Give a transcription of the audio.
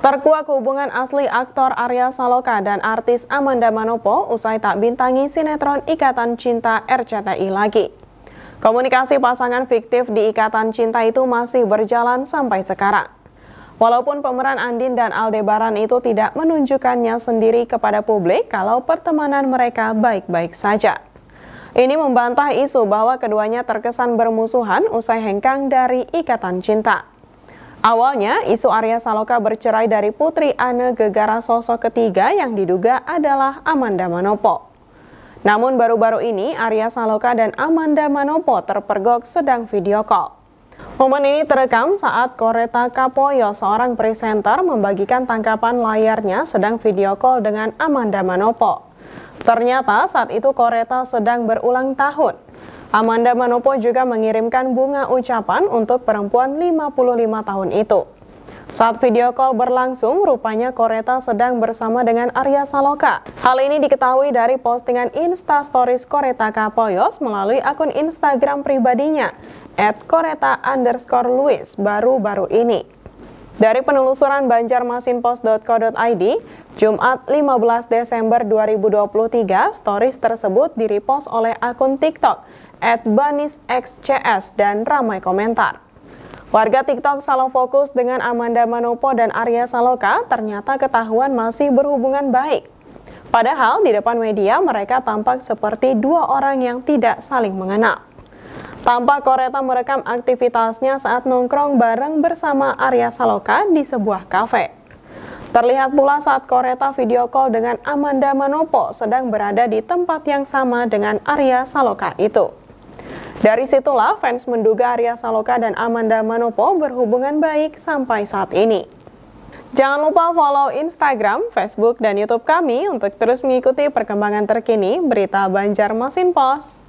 Terkuak hubungan asli aktor Arya Saloka dan artis Amanda Manopo usai tak bintangi sinetron Ikatan Cinta RCTI lagi. Komunikasi pasangan fiktif di Ikatan Cinta itu masih berjalan sampai sekarang. Walaupun pemeran Andin dan Aldebaran itu tidak menunjukkannya sendiri kepada publik kalau pertemanan mereka baik-baik saja. Ini membantah isu bahwa keduanya terkesan bermusuhan usai hengkang dari Ikatan Cinta. Awalnya, isu Arya Saloka bercerai dari putri Anne Gegara sosok ketiga yang diduga adalah Amanda Manopo. Namun baru-baru ini Arya Saloka dan Amanda Manopo terpergok sedang video call. Momen ini terekam saat Koreta Kapoyo, seorang presenter, membagikan tangkapan layarnya sedang video call dengan Amanda Manopo. Ternyata saat itu Koreta sedang berulang tahun. Amanda Manopo juga mengirimkan bunga ucapan untuk perempuan 55 tahun itu. Saat video call berlangsung, rupanya Koreta sedang bersama dengan Arya Saloka. Hal ini diketahui dari postingan Insta Stories Koreta Kapoyos melalui akun Instagram pribadinya, @koreta_luis baru-baru ini. Dari penelusuran banjarmasinpost.co.id, Jumat 15 Desember 2023, stories tersebut direpost oleh akun TikTok at BanisXCS dan ramai komentar. Warga TikTok salah fokus dengan Amanda Manopo dan Arya Saloka ternyata ketahuan masih berhubungan baik. Padahal di depan media mereka tampak seperti dua orang yang tidak saling mengenal. Tampak Koreta merekam aktivitasnya saat nongkrong bareng bersama Arya Saloka di sebuah kafe. Terlihat pula saat Koreta video call dengan Amanda Manopo sedang berada di tempat yang sama dengan Arya Saloka itu. Dari situlah fans menduga Arya Saloka dan Amanda Manopo berhubungan baik sampai saat ini. Jangan lupa follow Instagram, Facebook, dan Youtube kami untuk terus mengikuti perkembangan terkini berita Banjarmasin Pos.